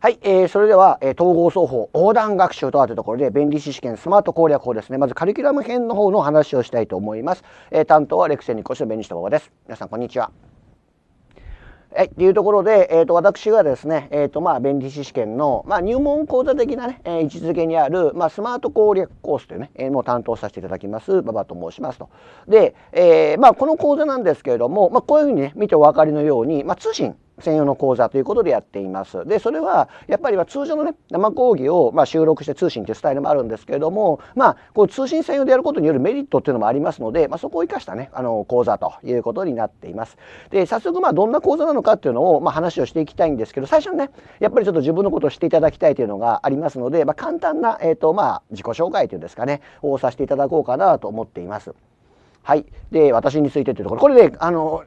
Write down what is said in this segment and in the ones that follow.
はい、えー、それでは、えー、統合奏法横断学習とはとところで便利士試験スマート攻略法ですねまずカリキュラム編の方の話をしたいと思います、えー、担当はレクセンにコしの弁理士と馬です皆さんこんにちははい、というところで、えーと、私がですね、えーとまあ、弁理士試験の、まあ、入門講座的なねえー、位置づけにある、まあ、スマート攻略コースというね、えー、もう担当させていただきます馬場と申しますと。で、えーまあ、この講座なんですけれども、まあ、こういうふうにね見てお分かりのように、まあ、通信専用の講座ということでやっています。で、それはやっぱりは通常のね、生講義をま収録して通信というスタイルもあるんですけれども、まあ、こう通信専用でやることによるメリットっていうのもありますので、まあ、そこを生かしたね、あの講座ということになっています。で、早速まあどんな講座なのかっていうのをま話をしていきたいんですけど、最初にね、やっぱりちょっと自分のことを知っていただきたいというのがありますので、まあ、簡単な、えっ、ー、と、まあ自己紹介というんですかね、をさせていただこうかなと思っています。はい。で、私についてというところ。これで、あの、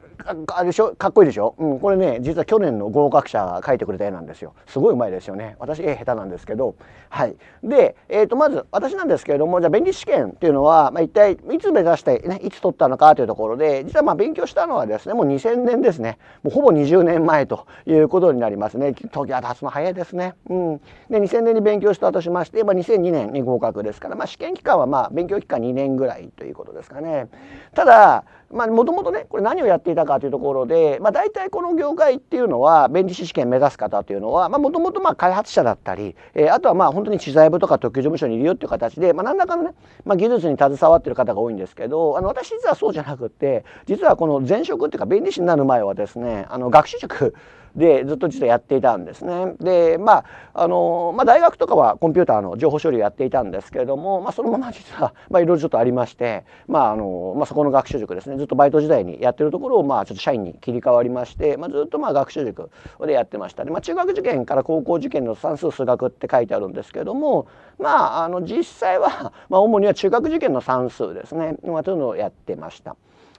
あれでしょかっこいいでしょ、うん、これね実は去年の合格者が描いてくれた絵なんですよすごいうまいですよね私絵下手なんですけどはいで、えー、とまず私なんですけれどもじゃあ便利試験っていうのは、まあ、一体いつ目指して、ね、いつ取ったのかというところで実はまあ勉強したのはですねもう2000年ですねもうほぼ20年前ということになりますね時は経つの早いですねうんで2000年に勉強したとしまして、まあ、2002年に合格ですから、まあ、試験期間はまあ勉強期間2年ぐらいということですかねただまあ、もともとねこれ何をやっていたかというところで、まあ、大体この業界っていうのは弁理士試験目指す方というのはもともと開発者だったり、えー、あとはまあ本当に知財部とか特許事務所にいるよっていう形で、まあ、何らかのね、まあ、技術に携わってる方が多いんですけどあの私実はそうじゃなくて実はこの前職っていうか弁理士になる前はですねあの学習塾でずっと実はやっていたんですね。でまああの、まあ、大学とかはコンピューターの情報処理をやっていたんですけれども、まあ、そのまま実は、まあ、いろいろちょっとありまして、まああのまあ、そこの学習塾ですねずっとバイト時代にやってるところを、まあ、ちょっと社員に切り替わりまして、まあ、ずっとまあ学習塾でやってましたで、まあ、中学受験から高校受験の算数数学って書いてあるんですけれども、まあ、あの実際は、まあ、主には中学受験の算数ですね、まあ、というのをやってました。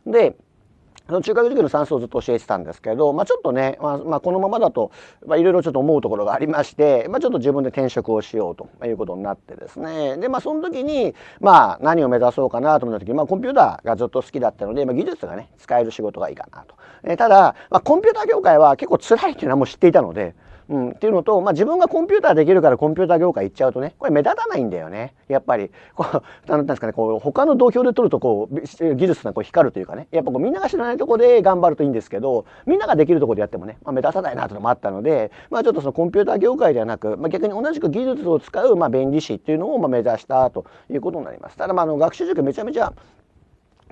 で中学受験の算数をずっと教えてたんですけど、まあ、ちょっとね、まあ、まあ、このままだといろいろちょっと思うところがありまして、まあ、ちょっと自分で転職をしようということになってですねで、まあ、その時に、まあ、何を目指そうかなと思った時に、まあ、コンピューターがずっと好きだったので、まあ、技術がね使える仕事がいいかなと。えただ、まあ、コンピューター業界は結構辛いっていうのはもう知っていたのでうん、っていうのと、まあ、自分がコンピューターできるからコンピューター業界行っちゃうとねこれ目立たないんだよねやっぱりこう何ですかねこう他の同票で取るとこう技術がこう光るというかねやっぱこうみんなが知らないとこで頑張るといいんですけどみんなができるとこでやってもね、まあ、目立たないなというのもあったので、まあ、ちょっとそのコンピューター業界ではなく、まあ、逆に同じく技術を使う、まあ、便利士っていうのをまあ目指したということになります。ただまああの学習塾めちゃめちゃ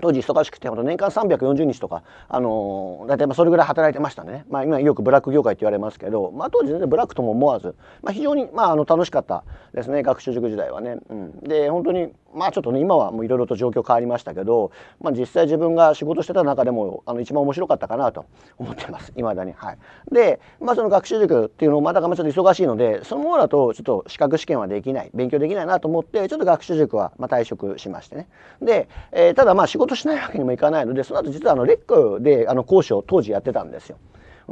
当時忙しくて本当年間340日とか、あのー、大体まあそれぐらい働いてましたね、まあ、今よくブラック業界って言われますけど、まあ、当時全然ブラックとも思わず、まあ、非常に、まあ、あの楽しかったですね学習塾時代はね。うん、で本当にまあちょっとね今はいろいろと状況変わりましたけど、まあ、実際自分が仕事してた中でもあの一番面白かったかなと思ってますいま だに。はい、で、まあ、その学習塾っていうのもまたがまちょっと忙しいのでそのままだとちょっと資格試験はできない勉強できないなと思ってちょっと学習塾はまあ退職しましてね。で、えー、ただまあ仕事事しないわけにもいかないのでその後実はあのレックであの講師を当時やってたんですよ。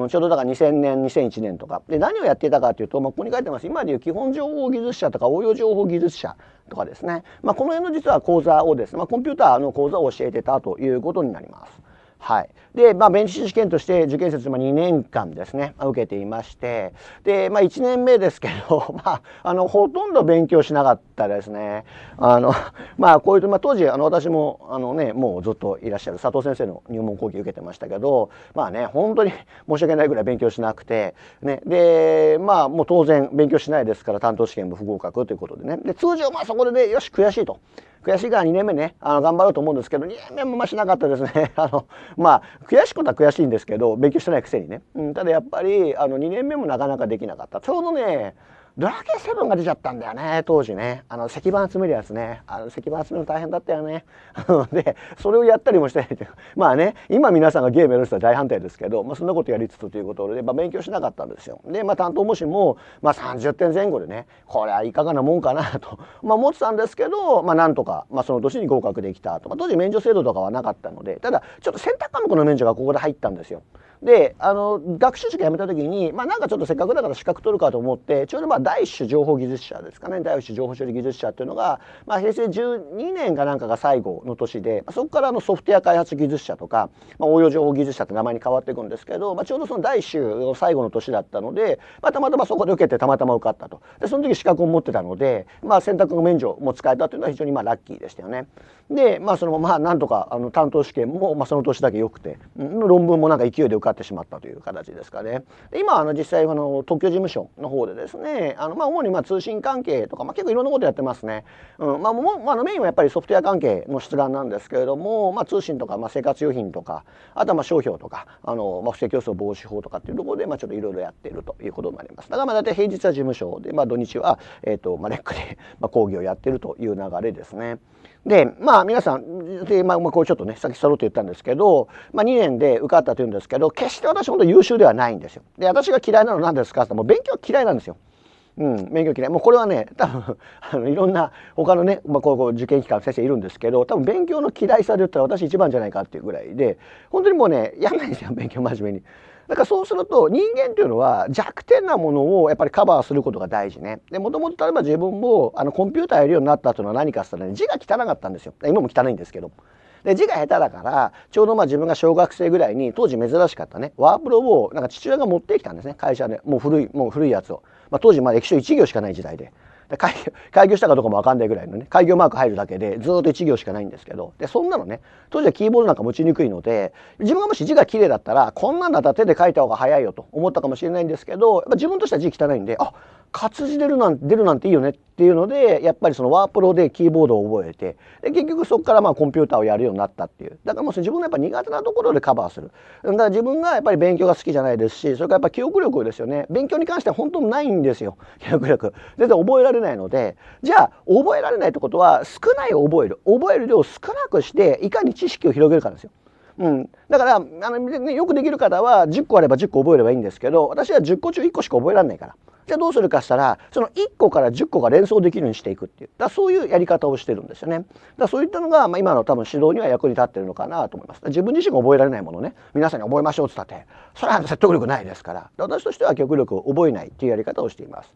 ちょうどだから2000年2001年とかで何をやってたかというと、まあ、ここに書いてます今でいう基本情報技術者とか応用情報技術者とかですね、まあ、この辺の実は講座をですね、まあ、コンピューターの講座を教えてたということになります。はい。で、まあ、弁士試験として受験生、まあ、2年間ですね、受けていまして、で、まあ、1年目ですけど、まあ、あの、ほとんど勉強しなかったですね。あの、まあ、こういうと、まあ、当時、あの、私も、あのね、もうずっといらっしゃる佐藤先生の入門講義受けてましたけど、まあね、本当に 申し訳ないぐらい勉強しなくて、ね、で、まあ、もう当然勉強しないですから、担当試験も不合格ということでね。で、通常、まあ、そこでね、よし、悔しいと。悔しいから2年目ね、あの、頑張ろうと思うんですけど、2年目もましなかったですね。あの、まあ、悔しいことは悔しいんですけど、勉強してないくせにね。うん、ただやっぱり、あの、2年目もなかなかできなかった。ちょうどね、ドラケセ7が出ちゃったんだよね、当時ね。あの、石板集めるやつね。あの、石板集めるの大変だったよね。で、それをやったりもしてい まあね、今皆さんがゲームやる人は大反対ですけど、まあそんなことやりつつということで、まあ勉強しなかったんですよ。で、まあ担当模試も、まあ30点前後でね、これはいかがなもんかなと、まあ思ってたんですけど、まあなんとか、まあその年に合格できたと。まあ当時免除制度とかはなかったので、ただ、ちょっと選択科目の免除がここで入ったんですよ。であの学習塾辞めた時に、まあ、なんかちょっとせっかくだから資格取るかと思ってちょうどまあ第一種情報技術者ですかね第一種情報処理技術者っていうのが、まあ、平成12年かなんかが最後の年で、そこからのソフトウェア開発技術者とか、まあ、応用情報技術者って名前に変わっていくんですけど、まあ、ちょうどその第一種の最後の年だったので、まあ、たまたまそこで受けてたまたま受かったとでその時資格を持ってたので、まあ、選択の免除も使えたというのは非常にまあラッキーでしたよね。でまあそのまあなんとかあの担当試験も、まあ、その年だけ良くて論文もなんか勢いで受かってしまったという形ですかね。で今あの実際あの特許事務所の方でですねあの、まあ、主にまあ通信関係とか、まあ、結構いろんなことやってますね。うんまあ、もまあのメインはやっぱりソフトウェア関係の出願なんですけれども、まあ、通信とか、まあ、生活用品とかあとはまあ商標とかあの、まあ、不正競争防止法とかっていうところで、まあ、ちょっといろいろやっているということになります。だからまあ大体平日は事務所で、まあ、土日は、えーとまあ、レックで、ま講義をやっているという流れですね。でまあ皆さんで、まあ、これちょっとね先そろって言ったんですけど、まあ、2年で受かったというんですけど決して私本当優秀ではないんですよ。で私が嫌いなの何ですかってもう勉強嫌いなんですよ。うん、勉強嫌いもうこれはね多分あのいろんな他のね、まあ、高校受験期間先生いるんですけど多分勉強の嫌いさで言ったら私一番じゃないかっていうぐらいで本当にもうねやんないんですよ勉強真面目に。だからそうすると人間というのは弱点なものをやっぱりカバーすることが大事ね。で、もともと例えば自分もあのコンピューターやるようになったというのは何かっったら、ね、字が汚かったんですよ。今も汚いんですけど。で字が下手だからちょうどまあ自分が小学生ぐらいに当時珍しかったねワープロをなんか父親が持ってきたんですね会社でもう古いもう古いやつを、まあ、当時まあ歴史1行しかない時代で開業 開業したかどうかも分かんないぐらいのね開業マーク入るだけでずっと1行しかないんですけどでそんなのね当時はキーボードなんか持ちにくいので自分がもし字が綺麗だったらこんなんだったら手で書いた方が早いよと思ったかもしれないんですけどやっぱ自分としては字汚いんであ活字出るなん出るなんていいよねっていうのでやっぱりそのワープロでキーボードを覚えてで結局そこからまあコンピューターをやるようになったっていうだからもう自分のやっぱ苦手なところでカバーするだから自分がやっぱり勉強が好きじゃないですしそれからやっぱ記憶力ですよね勉強に関しては本当にないんですよ 記憶力全然覚えられないのでじゃあ覚えられないってことは少ない覚える覚える量を少なくしていかに知識を広げるかですようん、だからあの、ね、よくできる方は10個あれば10個覚えればいいんですけど私は10個中1個しか覚えられないからじゃあどうするかしたらその1個から10個が連想できるようにしていくっていうだそういうやり方をしてるんですよね。だそういったのが、まあ、今の多分指導には役に立ってるのかなと思います。自分自身が覚えられないものね皆さんに覚えましょうって言ったってそれは説得力ないですから私としては極力覚えないっていうやり方をしています。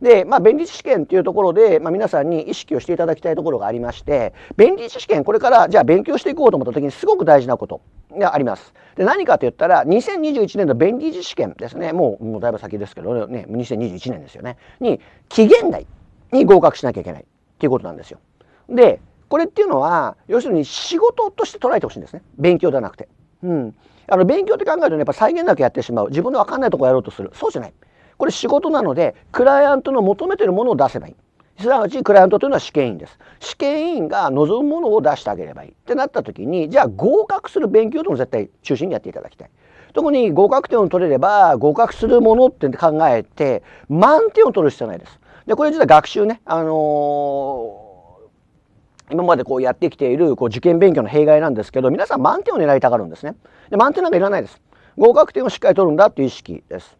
で、まあ、便利試験っていうところで、まあ、皆さんに意識をしていただきたいところがありまして、便利試験、これからじゃあ勉強していこうと思った時にすごく大事なことがあります。で、何かと言ったら、2021年の便利試験ですね、もう、もうだいぶ先ですけどね、2021年ですよね、に、期限内に合格しなきゃいけないっていうことなんですよ。で、これっていうのは、要するに仕事として捉えてほしいんですね。勉強ではなくて。うん。あの勉強って考えるとねやっぱ再現だけやってしまう自分の分かんないとこやろうとするそうじゃないこれ仕事なのでクライアントの求めてるものを出せばいい。すなわちクライアントというのは試験員です。試験員が望むものを出してあげればいいってなった時にじゃあ合格する勉強というのを絶対中心にやっていただきたい。特に合格点を取れれば合格するものって考えて満点を取る必要ないです。でこれ実は学習ね、あのー今までこうやってきているこう受験勉強の弊害なんですけど皆さん満点を狙いたがるんですねで満点なんかいらないです合格点をしっかり取るんだっていう意識です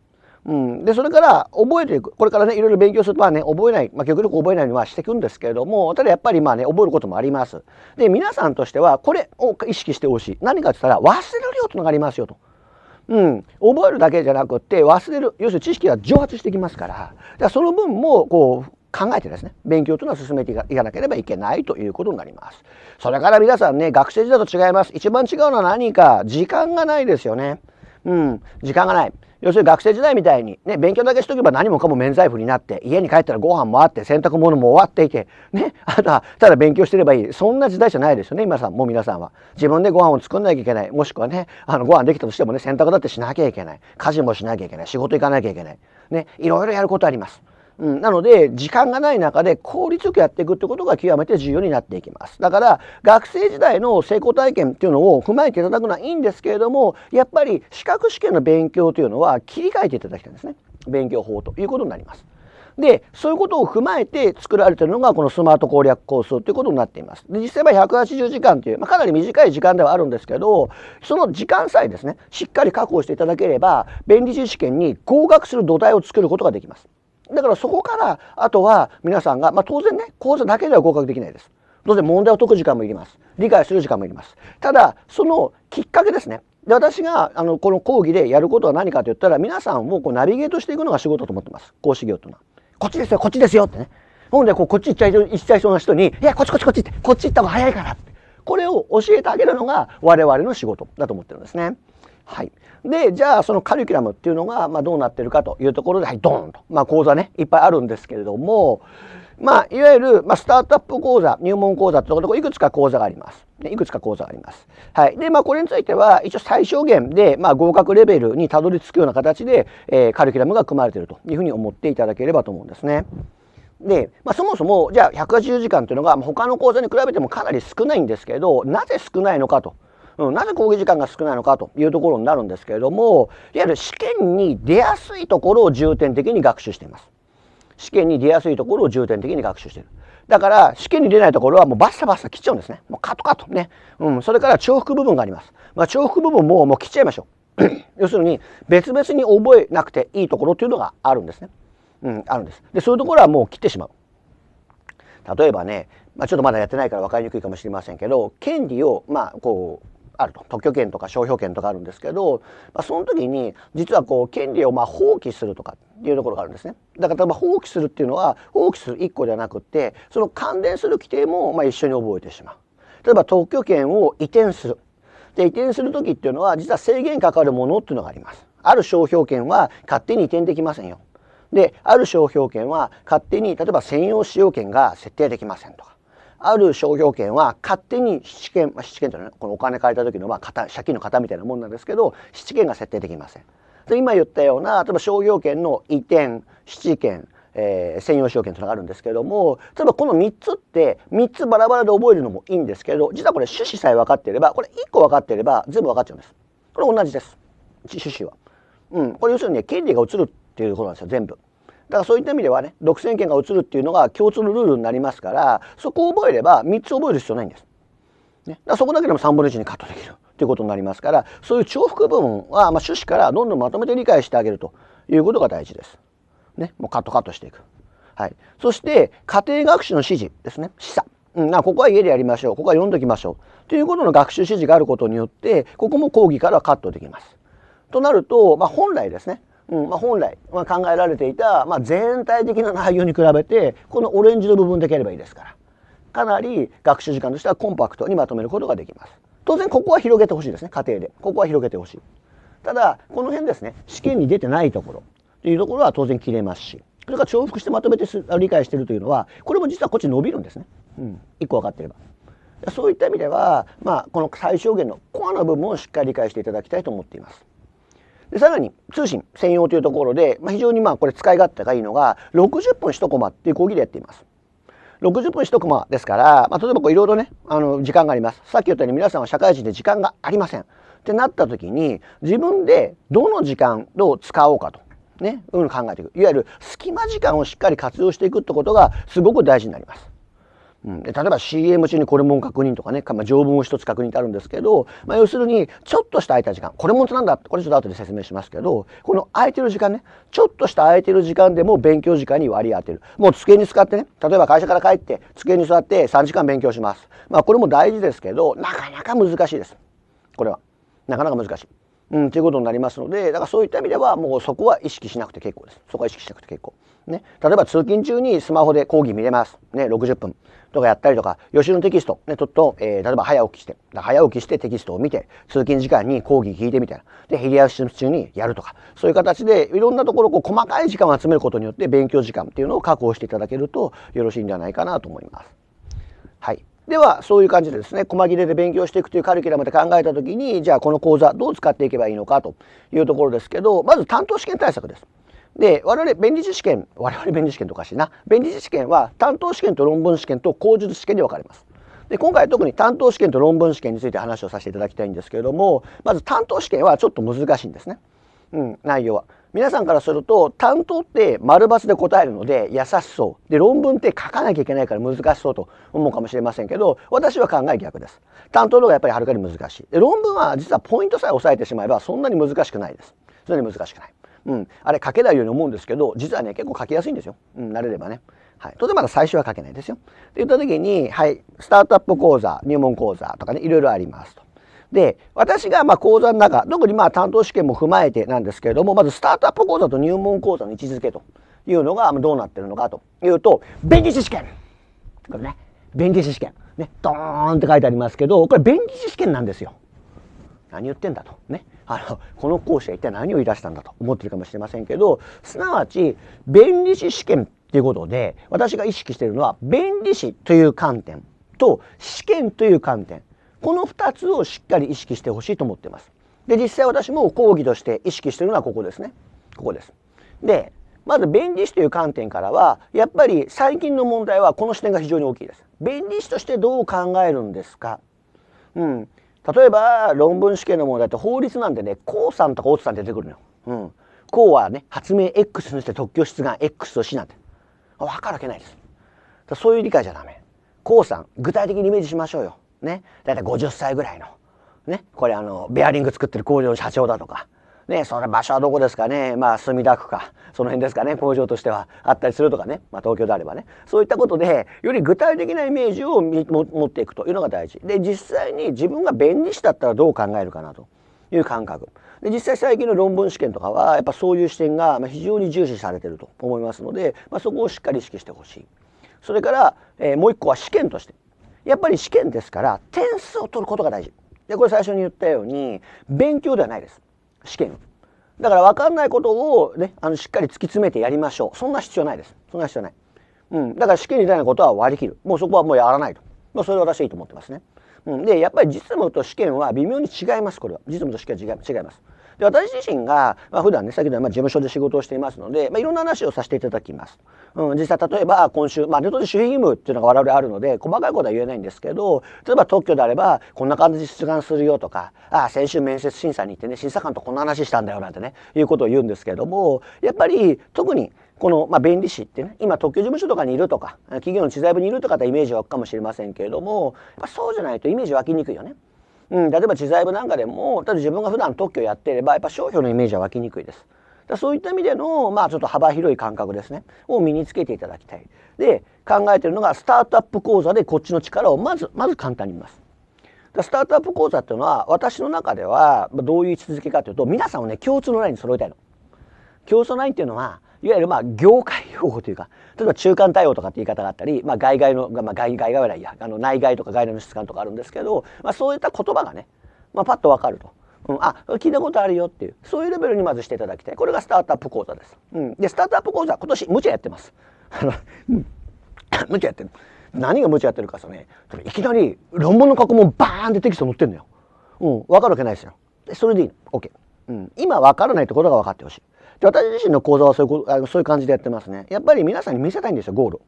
うん、でそれから覚えていくこれからねいろいろ勉強するとまあね覚えない、まあ、極力覚えないのはしていくんですけれどもただやっぱりまあね覚えることもあります。で皆さんとしてはこれを意識してほしい何かって言ったら忘れる量というのがありますよと。うん、覚えるだけじゃなくて忘れる要するに知識が蒸発してきますからからその分もこう考えてですね勉強というのは進めていかなければいけないということになりますそれから皆さんね学生時代と違います一番違うのは何か時間がないですよねうん、時間がない。要するに学生時代みたいに、ね、勉強だけしとけば何もかも免罪符になって、家に帰ったらご飯もあって、洗濯物も終わっていて、ね、あとはただ勉強してればいい。そんな時代じゃないですよね、今さん、もう皆さんは。自分でご飯を作んなきゃいけない。もしくはね、あの、ご飯できたとしてもね、洗濯だってしなきゃいけない。家事もしなきゃいけない。仕事行かなきゃいけない。ね、いろいろやることあります。うん、なので、時間がない中で効率よくやっていくってことが極めて重要になっていきます。だから、学生時代の成功体験っていうのを踏まえていただくのはいいんですけれども、やっぱり資格試験の勉強というのは切り替えていただきたいんですね。勉強法ということになります。でそういうことを踏まえて作られてるのがこのスマート攻略コースということになっています。で実際は180時間という、まあ、かなり短い時間ではあるんですけどその時間さえですねしっかり確保していただければ便利士試験に合格する土台を作ることができます。だからそこからあとは皆さんが、まあ、当然ね講座だけでは合格できないです。当然問題を解く時間もいります。理解する時間もいります。ただそのきっかけですね。で私があのこの講義でやることは何かといったら皆さんをこうナビゲートしていくのが仕事だと思ってます。講師業というのは。こっちですよこっちですよってね。ほんでこうこっち行っちゃい行っちゃいそうな人に「いやこっちこっちこっち」ってこっち行った方が早いからってこれを教えてあげるのが我々の仕事だと思ってるんですね。はい。で、じゃあそのカリキュラムっていうのが、まあ、どうなってるかというところで、はい、ドーンと、まあ、講座ね、いっぱいあるんですけれども、まあ、いわゆる、まあ、スタートアップ講座、入門講座ってところいくつか講座があります。いくつか講座があります。はい。で、まあ、これについては、一応最小限で、まあ、合格レベルにたどり着くような形で、えー、カリキュラムが組まれているというふうに思っていただければと思うんですね。で、まあ、そもそも、じゃあ、180時間というのが、他の講座に比べてもかなり少ないんですけど、なぜ少ないのかと。うん、なぜ講義時間が少ないのかというところになるんですけれどもいわゆる試験に出やすいところを重点的に学習しています。試験に出やすいところを重点的に学習している。だから試験に出ないところはもうバッサバッサ切っちゃうんですね。もうカトカトね。うん、それから重複部分があります。まあ、重複部分ももう切っちゃいましょう。要するに別々に覚えなくていいところというのがあるんですね。うん、あるんです。でそういうところはもう切ってしまう。例えばね、まあ、ちょっとまだやってないから分かりにくいかもしれませんけど権利をまあこうあると特許権とか商標権とかあるんですけど、まあ、その時に実はこう権利をま放棄するとかっていうところがあるんですねだから例えば放棄するっていうのは放棄する1個ではなくってその関連する規定もま一緒に覚えてしまう例えば特許権を移転するで移転する時っていうのは実は制限かかるものっていうのがありますある商標権は勝手に移転できませんよである商標権は勝手に例えば専用使用権が設定できませんとかある商標権は勝手に質権、まあ、質権というのは、ね、このお金借りた時のまあ型借金の型みたいなもんなんですけど質権が設定できません。で今言ったような例えば商業権の移転質権えー、専用証券というのがあるんですけども例えばこの3つって3つバラバラで覚えるのもいいんですけど実はこれ趣旨さえ分かっていればこれ1個分かっていれば全部分かっちゃうんですこれ同じです趣旨は、うん、これ要するに、ね、権利が移るっていうことなんですよ全部だからそういった意味ではね独占権が移るっていうのが共通のルールになりますからそこを覚えれば3つ覚える必要ないんです。ね、だからそこだけでも3分の1にカットできるということになりますからそういう重複部分は、まあ、趣旨からどんどんまとめて理解してあげるということが大事です。ね、もうカットカットしていく。はい、そして家庭学習の指示ですね示唆。うん、ここは家でやりましょうここは読んどきましょうということの学習指示があることによってここも講義からカットできます。となると、まあ、本来ですねうんまあ、本来、まあ、考えられていた、まあ、全体的な内容に比べてこのオレンジの部分だければいいですからかなり学習時間としてはコンパクトにまとめることができます当然ここは広げてほしいですね家庭でここは広げてほしいただこの辺ですね試験に出てないところというところは当然切れますしそれから重複してまとめて理解してるというのはこれも実はこっち伸びるんですね、うん、1個分かってればそういった意味では、まあ、この最小限のコアな部分をしっかり理解していただきたいと思っていますでさらに通信専用というところで、まあ、非常にまあこれ使い勝手がいいのが60分1コマっていう講義でやっています。60分1コマですから、まあ、例えばいろいろねあの時間がありますさっき言ったように皆さんは社会人で時間がありませんってなった時に自分でどの時間どう使おうかとね、うん、考えていくいわゆる隙間時間をしっかり活用していくってことがすごく大事になります。うん、で例えば CM 中にこれも確認とかね、まあ、条文を一つ確認ってあるんですけど、まあ、要するにちょっとした空いた時間これもってなんだこれちょっと後で説明しますけどこの空いてる時間ねちょっとした空いてる時間でも勉強時間に割り当てるもう机に使ってね例えば会社から帰って机に座って3時間勉強します、まあ、これも大事ですけどなかなか難しいですこれはなかなか難しい。うん、ということになりますのでだからそういった意味ではもうそこは意識しなくて結構ですそこは意識しなくて結構、ね、例えば通勤中にスマホで講義見れます、ね、60分とかやったりとか予習のテキスト、ね、ょっと、えー、例えば早起きして早起きしてテキストを見て通勤時間に講義聞いてみたいなで昼休み中にやるとかそういう形でいろんなところこう細かい時間を集めることによって勉強時間っていうのを確保していただけるとよろしいんじゃないかなと思います。はいではそういう感じでですね細切れで勉強していくというカリキュラムで考えた時にじゃあこの講座どう使っていけばいいのかというところですけどまず担当試験対策です。で我々弁理士試験我々弁理士試験とかしな弁理士試験は担当試験と論文試験と口述試験で分かれます。で今回特に担当試験と論文試験について話をさせていただきたいんですけれどもまず担当試験はちょっと難しいんですね、うん、内容は。皆さんからすると担当って丸抜で答えるので優しそうで論文って書かなきゃいけないから難しそうと思うかもしれませんけど私は考え逆です担当の方がやっぱりはるかに難しいで論文は実はポイントさえ押さえてしまえばそんなに難しくないですそんなに難しくない、うん、あれ書けないように思うんですけど実はね結構書きやすいんですよ、うん、慣れればねはい、当然まだ最初は書けないですよ。って言った時に、はい、スタートアップ講座、入門講座とかね、いろいろありますと。で私がま講座の中特にま担当試験も踏まえてなんですけれどもまずスタートアップ講座と入門講座の位置づけというのがどうなってるのかというと弁理士試験これね弁理士試験ねドーンって書いてありますけどこれ弁理士試験なんですよ。何言ってんだとねあのこの講師は一体何を言い出したんだと思ってるかもしれませんけどすなわち弁理士試験っていうことで私が意識してるのは弁理士という観点と試験という観点この2つをしっかり意識してほしいと思っていますで実際私も講義として意識しているのはここですねここですでまず弁理士という観点からはやっぱり最近の問題はこの視点が非常に大きいです弁理士としてどう考えるんですかうん例えば論文試験の問題って法律なんでねこうさんとかおツさん出てくるのよ、うん、こうはね発明 X にして特許出願 X と C なんて分かるわけないですそういう理解じゃダメこうさん具体的にイメージしましょうよね、だいたい50歳ぐらいの、ね、これあの、ベアリング作ってる工場の社長だとか、ね、その場所はどこですかね、まあ、墨田区か、その辺ですかね、工場としてはあったりするとかね、まあ、東京であればね、そういったことで、より具体的なイメージを持っていくというのが大事。で、実際に自分が弁理士だったらどう考えるかなという感覚。で、実際最近の論文試験とかは、やっぱそういう視点が非常に重視されてると思いますので、まあ、そこをしっかり意識してほしい。それから、えー、もう一個は試験として。やっぱり試験ですから点数を取ることが大事でこれ最初に言ったように勉強ではないです試験だから分かんないことを、ね、あのしっかり突き詰めてやりましょうそんな必要ないですそんな必要ない、うん、だから試験みたいなことは割り切るもうそこはもうやらないと、まあ、それは私はいいと思ってますね、うん、でやっぱり実務と試験は微妙に違いますこれは実務と試験は違いますで私自身が、まあ、普段ね先ほどまあ事務所で仕事をしていますので、まあ、いろんな話をさせていただきます。うん、実際例えば今週、まあ、ネットで守秘義務っていうのが我々あるので細かいことは言えないんですけど例えば特許であればこんな感じで出願するよとかああ先週面接審査に行ってね審査官とこんな話したんだよなんてねいうことを言うんですけどもやっぱり特にこの、まあ、弁理士ってね今特許事務所とかにいるとか企業の知財部にいるとかってイメージ湧くかもしれませんけれども、っぱそうじゃないとイメージ湧きにくいよね。うん、例えば知財部なんかでもただ自分が普段特許やっていればやっぱ商標のイメージは湧きにくいです。だそういった意味での、まあ、ちょっと幅広い感覚ですねを身につけていただきたい。で考えてるのがスタートアップ講座でこっちの力をまずまず簡単に見ます。だスタートアップ講座っていうのは私の中ではどういう位置づけかというと皆さんをね共通のラインに揃えたいの。共通のラインっていうのはいわゆるまあ業界用語というか例えば中間対応とかって言い方があったり、まあ、外外の、まあ、外外外はいやあの内外とか外来の質感とかあるんですけど、まあ、そういった言葉がね、まあ、パッとわかると。うん、あ聞いたことあるよっていうそういうレベルにまずしていただきたいこれがスタートアップ講座です、うん、でスタートアップ講座今年無茶やってますあの 無茶やってる何が無茶やってるかとねいきなり論文の過去問バーンってテキスト載ってんのよ、うん、わかるわけないですよでそれでいいの OK、うん、今わからないところが分かってほしいで私自身の講座はそういうことあのそういう感じでやってますねやっぱり皆さんに見せたいんですよゴール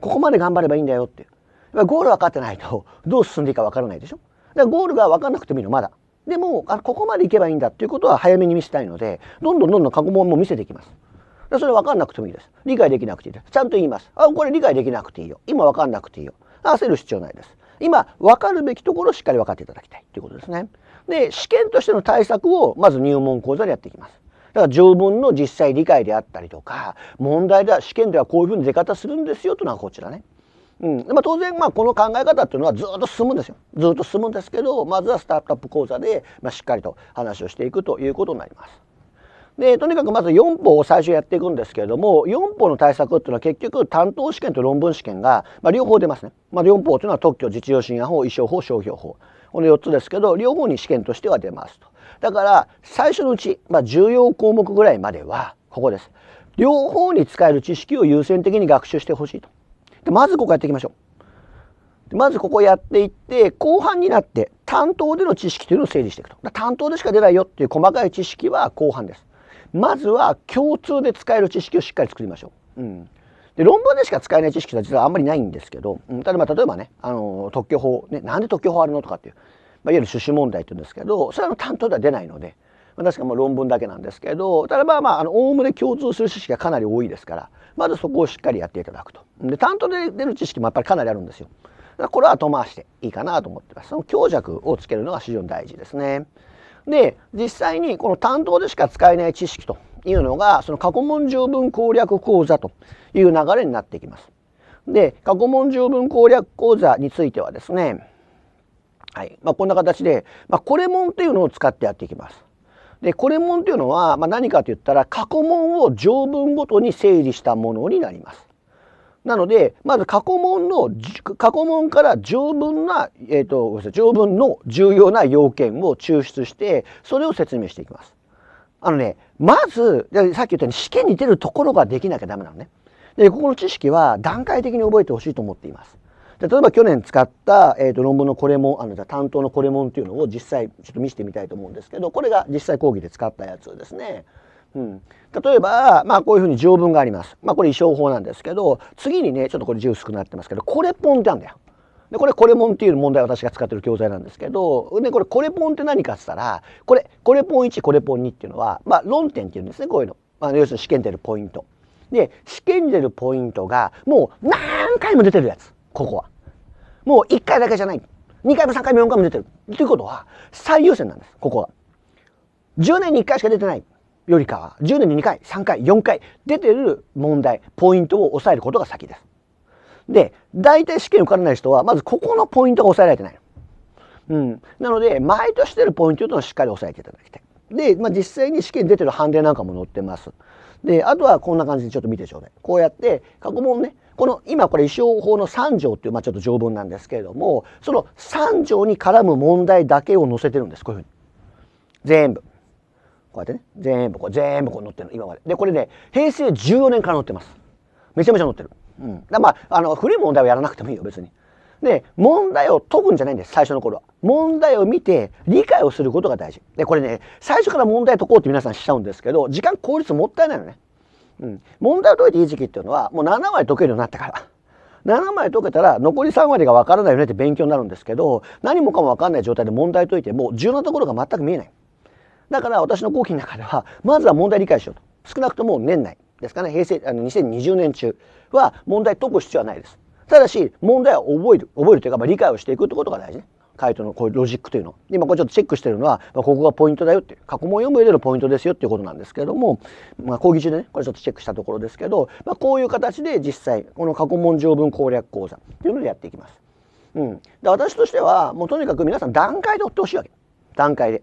ここまで頑張ればいいんだよってゴール分かってないとどう進んでいいか分からないでしょだからゴールが分かんなくてもいいのまだでもあここまでいけばいいんだっていうことは早めに見せたいのでどんどんどんどん過去問も見せていきますそれ分かんなくてもいいです理解できなくていいですちゃんと言いますあこれ理解できなくていいよ今分かんなくていいよ焦る必要ないです今分かるべきところをしっかり分かっていただきたいということですねで試験としての対策をまず入門講座でやっていきますだから条文の実際理解であったりとか問題では試験ではこういうふうに出方するんですよというのはこちらね。うんまあ、当然まあこの考え方っていうのはずっと進むんですよずっと進むんですけどまずはスタートアップ講座で、まあ、しっかりと話をしていくということになります。でとにかくまず4歩を最初やっていくんですけれども4歩の対策っていうのは結局担当試験と論文試験が、まあ、両方出ますね、まあ、4歩というのは特許実用信用法衣装法商標法この4つですけど両方に試験としては出ますと。だから最初のうち、まあ、重要項目ぐらいまではここです両方に使える知識を優先的に学習してほしいとでまずここやっていきましょうまずここやっていって後半になって担当での知識というのを整理していくと担当でしか出ないよっていう細かい知識は後半ですまずは共通で使える知識をしっかり作りましょう、うん、で論文でしか使えない知識は実はあんまりないんですけど、うん、例えば例えばねあの特許法、ね、なんで特許法あるのとかっていうまあ、いわゆる種子問題って言うんですけどそれは担当では出ないので、まあ、確かまあ論文だけなんですけどただまあまあおおむね共通する知識がかなり多いですからまずそこをしっかりやっていただくと。で担当で出る知識もやっぱりかなりあるんですよ。これは後回していいかなと思ってます。その強弱をつけるのが非常に大事ですね。で実際にこの担当でしか使えない知識というのがその過去問条文攻略講座という流れになっていきます。で過去問条文攻略講座についてはですねはいまあ、こんな形で、まあ、これもんっていうのを使ってやっていきます。でこれもんっていうのは、まあ、何かといったら過去問を条文ごとに整理したものになります。なのでまず過去問の過去問から条文な、えーと、条文の重要な要件を抽出してそれを説明していきます。あのねまずさっき言ったように試験に出るところができなきゃダメなのね。でここの知識は段階的に覚えてほしいと思っています。じゃ例えば去年使った、えーと、論文のこれもあのじゃ担当のこれもっていうのを実際ちょっと見せてみたいと思うんですけどこれが実際講義で使ったやつですね。うん、例えば、まあ、こういうふうに条文があります。まあ、これ意匠法なんですけど次にねちょっとこれ字薄くなってますけどこれポンってあるんだよ。でこれこれポンっていう問題私が使ってる教材なんですけど、でこれこれポンって何かっつったらこれこれポン1これポン2っていうのは、まあ、論点っていうんですねこういうの。まあ、要するに試験出るポイント。で試験出るポイントがもう何回も出てるやつ。ここは。もう1回だけじゃない。2回も3回も4回も出てる。ということは、最優先なんです、ここは。10年に1回しか出てないよりかは、10年に2回、3回、4回出てる問題、ポイントを抑えることが先です。で、大体試験受からない人は、まずここのポイントが抑えられてない。うん。なので、毎年出るポイントというのをしっかり押さえていただきたい。で、まあ、実際に試験出てる判例なんかも載ってます。で、あとはこんな感じでちょっと見てちょうだい。こうやって、過去問ね、この今これ医療法の3条っていうまあちょっと条文なんですけれどもその3条に絡む問題だけを載せてるんですこういうふうに全部こうやってね全部こう全部こう載ってるの今まででこれね平成14年から載ってますめちゃめちゃ載ってる、うん、だまああの古い問題はやらなくてもいいよ別にで問題を解くんじゃないんです最初の頃は問題を見て理解をすることが大事でこれね最初から問題解こうって皆さんしちゃうんですけど時間効率もったいないのねうん、問題を解いていい時期っていうのはもう7割解けるようになってから。7枚解けたら残り3割が分からないよねって勉強になるんですけど何もかも分かんない状態で問題解いても重要なところが全く見えないだから私の後期の中ではまずは問題理解しようと少なくとも年内ですかね平成あの2020年中は問題解く必要はないですただし問題を覚える覚えるというか、理解をしていくってことが大事ね回答のこういうロジックというの今これちょっとチェックしてるのは、まあ、ここがポイントだよっていう過去問を読む上でのポイントですよっていうことなんですけれども、まあ、講義中でねこれちょっとチェックしたところですけど、まあ、こういう形で実際この過去問条文攻略講座っていうのでやっていきます。うん、で私としてはもうとにかく皆さん段階で追ってほしいわけ段階で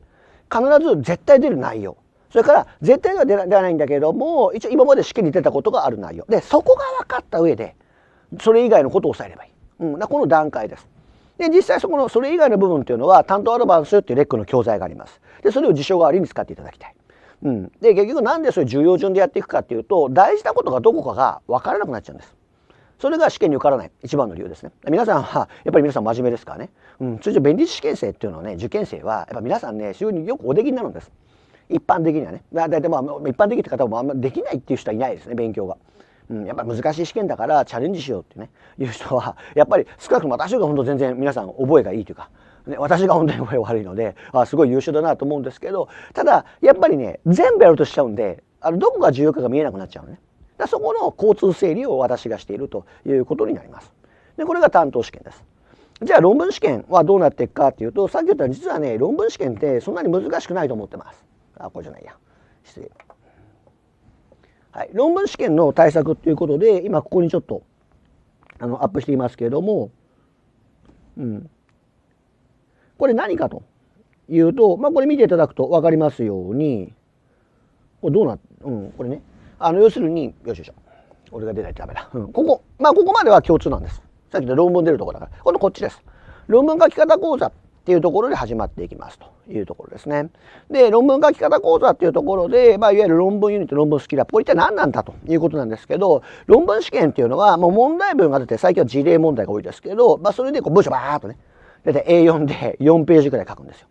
必ず絶対出る内容それから絶対では出ないんだけども一応今まで試験に出たことがある内容でそこが分かった上でそれ以外のことを抑えればいい、うん、この段階ですで、実際そこの、それ以外の部分というのは、担当アドバンスっていうレックの教材があります。で、それを事象代わりに使っていただきたい。うん。で、結局なんでそれ重要順でやっていくかっていうと、大事なことがどこかが分からなくなっちゃうんです。それが試験に受からない一番の理由ですね。皆さんは、やっぱり皆さん真面目ですからね。うん、通常便利試験生っていうのはね、受験生は、やっぱ皆さんね、非常によくおできになるんです。一般的にはね。だいたまあ、一般的って方もあんまできないっていう人はいないですね、勉強が。うん、やっぱ難しい試験だからチャレンジしようってね、いう人は、やっぱり少なくとも私が本当全然皆さん覚えがいいというか、ね、私が本当に覚え悪いので、あすごい優秀だなと思うんですけど、ただ、やっぱりね、全部やるとしちゃうんで、あのどこが重要かが見えなくなっちゃうのね。だそこの交通整理を私がしているということになります。で、これが担当試験です。じゃあ論文試験はどうなっていくかっていうと、さっき言った実はね、論文試験ってそんなに難しくないと思ってます。あ、これじゃないや。失礼。はい、論文試験の対策ということで、今ここにちょっと、あの、アップしていますけれども、うん。これ何かというと、まあ、これ見ていただくと分かりますように、これどうな、うん、これね、あの、要するに、よしよし俺が出ないとダメだ。うん、ここ、まあ、ここまでは共通なんです。さっきの論文出るとこだから。今度こっちです。論文書き方講座っていうところで始まっていきますと。いうところですね。で論文書き方講座っていうところで、まあ、いわゆる論文ユニット論文スキルアップこれ一体何なんだということなんですけど論文試験っていうのはもう問題文が出て最近は事例問題が多いですけど、まあ、それでこう文章バーっとね大体 A4 で4ページくらい書くんですよ。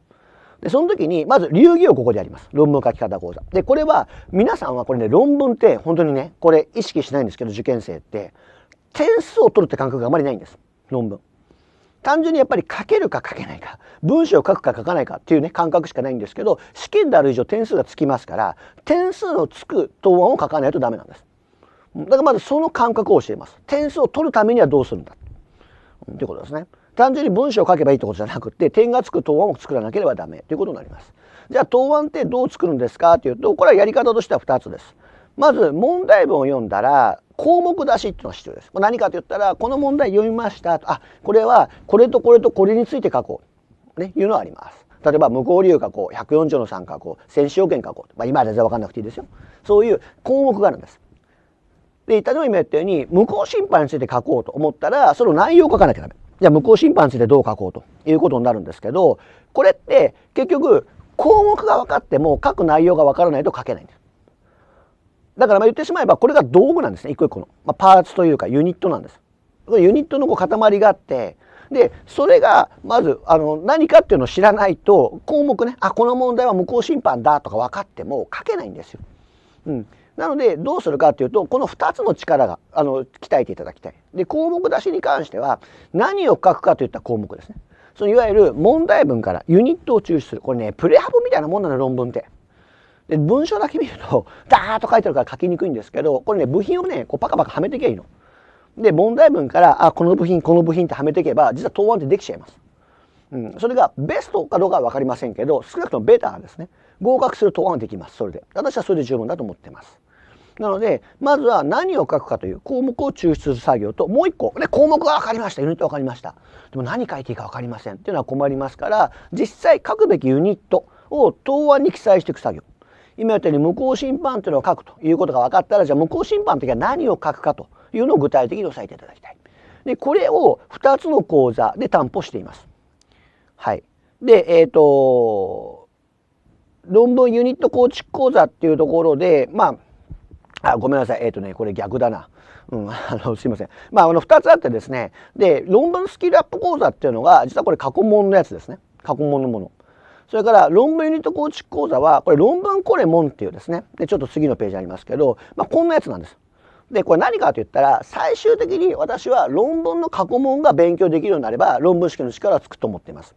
でその時にまず流儀をここでやります論文書き方講座。でこれは皆さんはこれね論文って本当にねこれ意識しないんですけど受験生って点数を取るって感覚があまりないんです論文。単純にやっぱり書けるか書けないか文章を書くか書かないかっていうね感覚しかないんですけど試験である以上点数がつきますから点数のつく答案を書かないとダメなんです。だからまずその感覚を教えます。点数を取るためにはどうするんだということですね。単純に文章を書けばいいってことじゃなくて点がつく答案を作らなければダメということになります。じゃあ答案ってどう作るんですかっていうとこれはやり方としては2つです。まず問題文を読んだら項目出しっていうのが必要です。何かと言ったら、この問題読みましたあ、これはこれとこれとこれについて書こう。ね、いうのはあります。例えば、無効理由書こう、104条の3書こう、選手要件書こう。まあ、今は全然わかんなくていいですよ。そういう項目があるんです。で、例えば今言ったように、無効審判について書こうと思ったら、その内容を書かなきゃダメ。じゃあ、無効審判についてどう書こうということになるんですけど、これって結局、項目が分かっても書く内容が分からないと書けないんです。だからまあ言ってしまえばこれが道具なんですね一個一個の、まあ、パーツというかユニットなんですユニットのこう塊があってでそれがまずあの何かっていうのを知らないと項目ねあこの問題は無効審判だとか分かっても書けないんですよ。うん、なのでどうするかっていうとこの2つの力があの鍛えていただきたい。で項目出しに関しては何を書くかといった項目ですね。そのいわゆる問題文からユニットを抽出するこれねプレハブみたいなもんなの論文って。で文章だけ見ると ダーッと書いてあるから書きにくいんですけどこれね部品をねこうパカパカはめていけばいいの。で問題文からあこの部品この部品ってはめていけば実は答案ってできちゃいます。うん、それがベストかどうかは分かりませんけど少なくともベターですね合格する答案ができますそれで私はそれで十分だと思ってますなのでまずは何を書くかという項目を抽出する作業ともう一個で項目が分かりましたユニット分かりましたでも何書いていいか分かりませんっていうのは困りますから実際書くべきユニットを答案に記載していく作業今言ったように無効審判というのを書くということが分かったらじゃあ無効審判の時は何を書くかというのを具体的に押さえていただきたい。でこれを2つの講座で担保しています。はい、でえっ、ー、と論文ユニット構築講座っていうところでまああごめんなさいえっ、ー、とねこれ逆だな。うん、あのすいません。まあ、あの2つあってですねで論文スキルアップ講座っていうのが実はこれ過去問のやつですね過去問のもの。それから論文ユニット構築講座はこれ論文これもんっていうですねでちょっと次のページありますけど、まあ、こんなやつなんです。でこれ何かと言ったら最終的に私は論文の過去問が勉強できるようになれば論文試験の力はつくと思っています。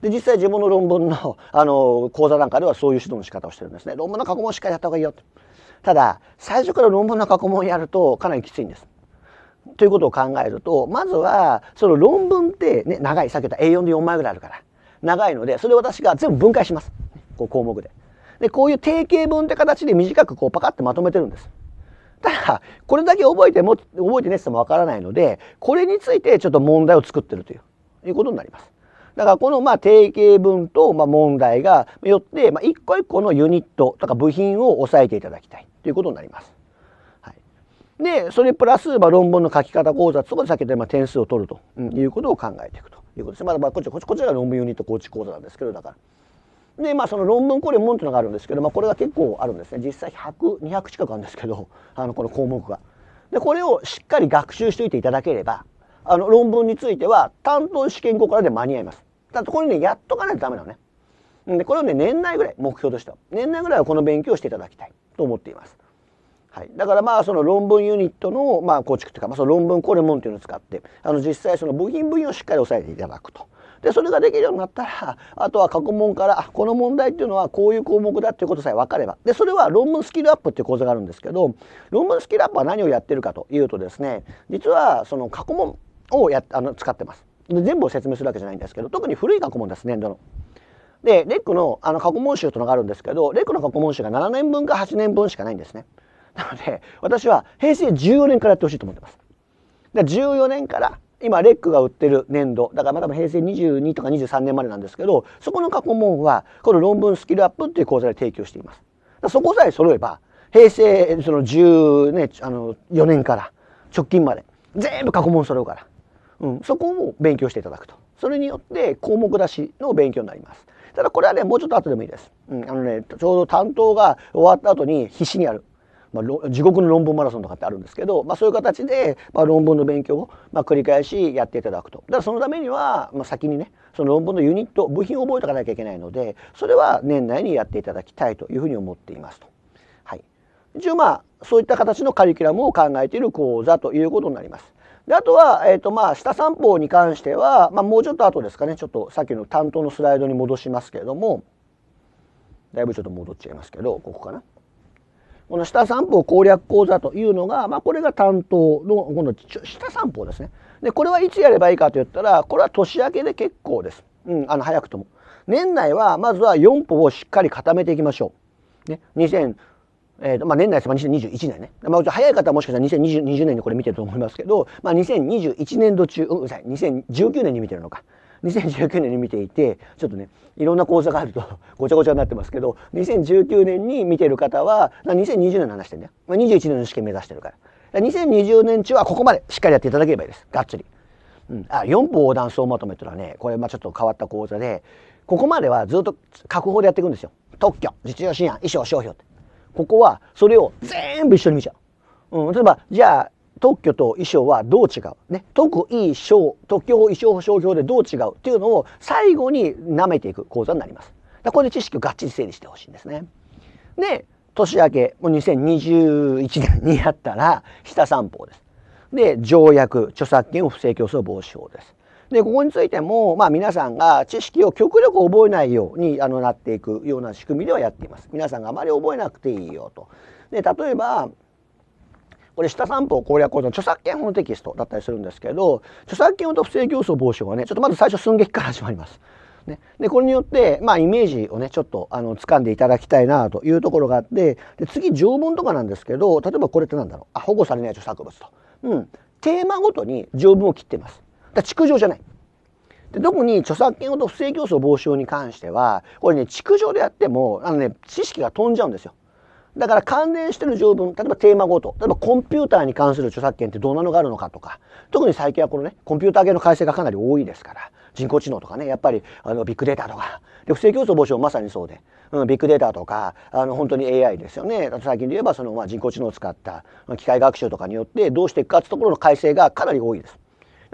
で実際自分の論文のあの講座なんかではそういう指導の仕方をしてるんですね。論文の過去問しっかりやった方がいいよと。ただ最初から論文の過去問やるとかなりきついんです。ということを考えるとまずはその論文ってね長いさっき言った A4 で4枚ぐらいあるから長いので、それを私が全部分解します。こう項目で。で、こういう定型文って形で短くこうパカってまとめてるんです。ただ、これだけ覚えても、覚えてねってもわからないので、これについてちょっと問題を作ってるという、いうことになります。だからこのまあ定型文とまあ問題がよって、まあ、一個一個のユニットとか部品を押さえていただきたいということになります。でそれプラス、まあ、論文の書き方講座そこで先ほどまあ点数を取るということを考えていくということです。まあ、まあ、こっちこっちこちらが論文ユニット構築講座なんですけどだから。でまあその論文考慮門というのがあるんですけど、まあ、これが結構あるんですね実際100200近くあるんですけど あのこの項目が。でこれをしっかり学習しておいていただければあの論文については担当試験後からで間に合います。ただこれねやっとかないとダメなのね。でこれをね年内ぐらい目標としては年内ぐらいはこの勉強をしていただきたいと思っています。はい、だからまあその論文ユニットのまあ構築というか、まあ、その論文コレモンというのを使ってあの実際その部品部品をしっかり押さえていただくと。でそれができるようになったらあとは過去問からこの問題っていうのはこういう項目だっていうことさえ分かればでそれは論文スキルアップっていう講座があるんですけど論文スキルアップは何をやってるかというとですね実はその過去問をやあの使ってます。で全部を説明するわけじゃないんですけど特に古い過去問です年度の。でレックのあの過去問集というのがあるんですけどレックの過去問集が7年分か8年分しかないんですね。なので、私は平成14年からやってほしいと思ってます。だから14年から、今、レックが売ってる年度、だからまだ平成22とか23年までなんですけど、そこの過去問は、この論文スキルアップっていう講座で提供しています。そこさえ揃えば、平成その10、ね、あの4年から直近まで、全部過去問揃うから、うん、そこを勉強していただくと。それによって項目出しの勉強になります。ただこれはね、もうちょっと後でもいいです。うん、あのね、ちょうど担当が終わった後に必死にやる。まあ、地獄の論文マラソンとかってあるんですけど、まあ、そういう形で、まあ、論文の勉強を、まあ、繰り返しやっていただくとだからそのためには、まあ、先にねその論文のユニット部品を覚えておかなきゃいけないのでそれは年内にやっていただきたいというふうに思っていますと。はい、一応まあそういった形のカリキュラムを考えている講座ということになります。であとは、えーとまあ、下三方に関しては、まあ、もうちょっと後ですかねちょっとさっきの担当のスライドに戻しますけれどもだいぶちょっと戻っちゃいますけどここかな。この下三方攻略講座というのが、まあ、これが担当の、この下三方ですね。で、これはいつやればいいかと言ったら、これは年明けで結構です。うん、あの、早くとも。年内は、まずは4歩をしっかり固めていきましょう。ね、2000、えーとまあ、年内です2021年ね、まあ、早い方はもしかしたら2020年にこれ見てると思いますけど、まあ、2021年度中、うん、うるさい2019年に見てるのか2019年に見ていてちょっとねいろんな講座があると ごちゃごちゃになってますけど2019年に見てる方は2020年の話してね21年の試験目指してるから2020年中はここまでしっかりやっていただければいいですがっつり。うん、あ4歩横断総まとめというのはねこれまあちょっと変わった講座でここまではずっと確保でやっていくんですよ特許実用信案衣装商標ってここはそれを全部一緒に見ちゃう、うん、例えばじゃあ特許と衣装はどう違う、ね、特異装特許法衣装保証表でどう違うっていうのを最後に舐めていく講座になります。だこれで知識をがっちり整理してほしいんですね。で年明けもう2021年にやったら下三法です。で条約著作権不正競争防止法です。でここについても、まあ、皆さんが知識を極力覚えないようにあのなっていくような仕組みではやっています。皆さんがあまり覚えなくていいよと。で例えばこれ下三方攻略法の著作権法のテキストだったりするんですけど著作権法と不正競争防止法はねちょっとまず最初寸劇から始まります。ね、でこれによって、まあ、イメージをねちょっとあの掴んでいただきたいなというところがあってで次条文とかなんですけど例えばこれって何だろうあ保護されない著作物と、うん、テーマごとに条文を切ってますだ築城じゃないで特に著作権法と不正競争防止法に関してはこれね築上でやってもあの、ね、知識が飛んじゃうんですよだから関連してる条文、例えばテーマごと、例えばコンピューターに関する著作権ってどんなのがあるのかとか、特に最近はこのね、コンピューター系の改正がかなり多いですから、人工知能とかね、やっぱりあのビッグデータとか、で不正競争防止もまさにそうで、うん、ビッグデータとか、あの本当に AI ですよね。最近で言えばその、まあ、人工知能を使った機械学習とかによってどうしていくかってところの改正がかなり多いです。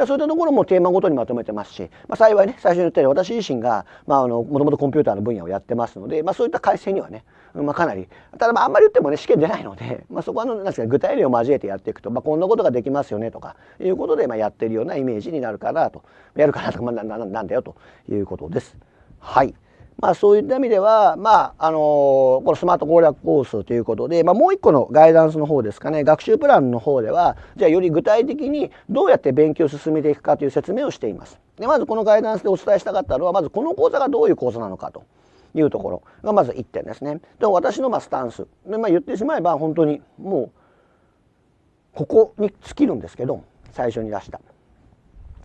そういったところもテーマごとにまとめてますし、まあ、幸いね最初に言ったように私自身がもともとコンピューターの分野をやってますので、まあ、そういった改正にはねまあ、かなりただまああんまり言ってもね試験出ないので、まあ、そこはなんですか具体例を交えてやっていくと、まあ、こんなことができますよねとかいうことで、まあ、やってるようなイメージになるかなとやるかなとか、まあ、ななんだよということです。はいまあ、そういった意味では、まああのー、このスマート攻略コースということで、まあ、もう一個のガイダンスの方ですかね学習プランの方ではじゃあより具体的にどうやって勉強を進めていくかという説明をしています。でまずこのガイダンスでお伝えしたかったのはまずこの講座がどういう講座なのかと。いうところがまず1点ですね。で私のまスタンスで、まあ、言ってしまえば本当にもうここに尽きるんですけど最初に出した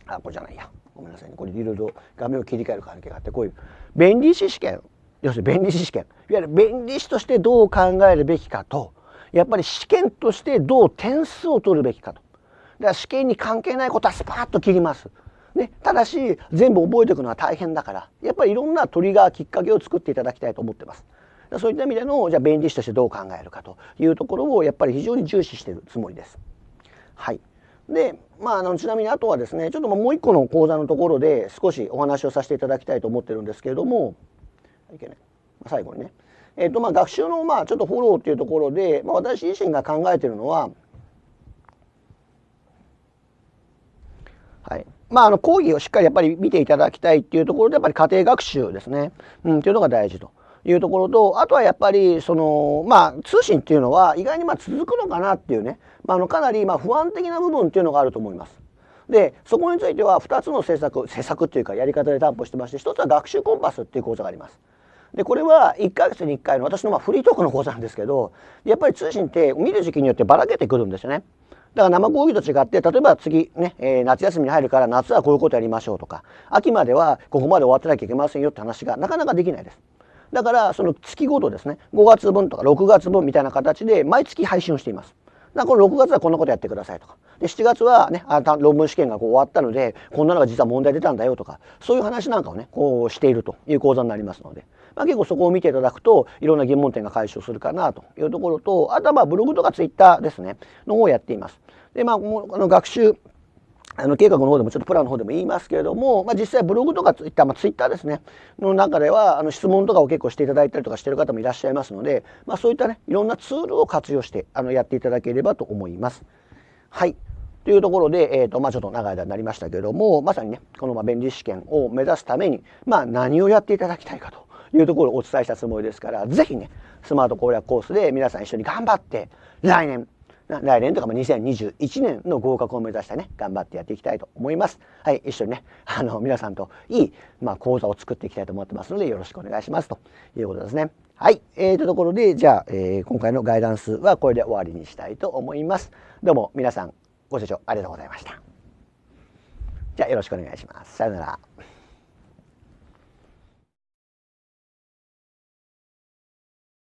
あこれじゃないやごめんなさいねこれいろいろ画面を切り替える関係があってこういう便利士試験要するに便利士試験いわゆる便利士としてどう考えるべきかとやっぱり試験としてどう点数を取るべきかとだから試験に関係ないことはスパッと切ります。ね、ただし全部覚えておくのは大変だからやっぱりいろんなトリガーきっかけを作っていただきたいと思ってます。そういった意味でのじゃあ弁理士としてどう考えるかというところをやっぱり非常に重視しているつもりです。はい、で、まあ、あのちなみにあとはですねちょっともう一個の講座のところで少しお話をさせていただきたいと思ってるんですけれどもいけない最後にね、えーとまあ、学習のまあちょっとフォローっていうところで、まあ、私自身が考えているのはまあ、あの、講義をしっかりやっぱり見ていただきたいっていうところで、やっぱり家庭学習ですね。うん、というのが大事と。いうところと、あとはやっぱり、その、まあ、通信っていうのは意外にまあ続くのかなっていうね、まあ、あの、かなりま不安的な部分っていうのがあると思います。で、そこについては2つの政策、政策っていうかやり方で担保してまして、1つは学習コンパスっていう講座があります。で、これは1ヶ月に1回の私のまフリートークの講座なんですけど、やっぱり通信って見る時期によってばらけてくるんですよね。だから生講義と違って例えば次ね、えー、夏休みに入るから夏はこういうことやりましょうとか秋まではここまで終わってなきゃいけませんよって話がなかなかできないです。だからその月ごとですね5月分とか6月分みたいな形で毎月配信をしています。だから6月はこんなことやってくださいとかで7月はねあ論文試験がこう終わったのでこんなのが実は問題出たんだよとかそういう話なんかをねこうしているという講座になりますので、まあ、結構そこを見ていただくといろんな疑問点が解消するかなというところとあとはまあブログとかツイッターですねの方をやっています。でまあ、この学習あの計画の方でもちょっとプランの方でも言いますけれども、まあ、実際ブログとかツイッター、まあ、ツイッターですねの中ではあの質問とかを結構していただいたりとかしてる方もいらっしゃいますので、まあ、そういったねいろんなツールを活用してあのやっていただければと思います。はいというところで、えーとまあ、ちょっと長い間になりましたけれどもまさにねこの弁理士試験を目指すために、まあ、何をやっていただきたいかというところをお伝えしたつもりですから是非ねスマート攻略コースで皆さん一緒に頑張って来年来年とかも2021年の合格を目指してね、頑張ってやっていきたいと思います。はい、一緒にね、あの、皆さんといい、まあ、講座を作っていきたいと思ってますので、よろしくお願いしますということですね。はい、えー、とところで、じゃあ、えー、今回のガイダンスはこれで終わりにしたいと思います。どうも皆さん、ご清聴ありがとうございました。じゃあ、よろしくお願いします。さよなら。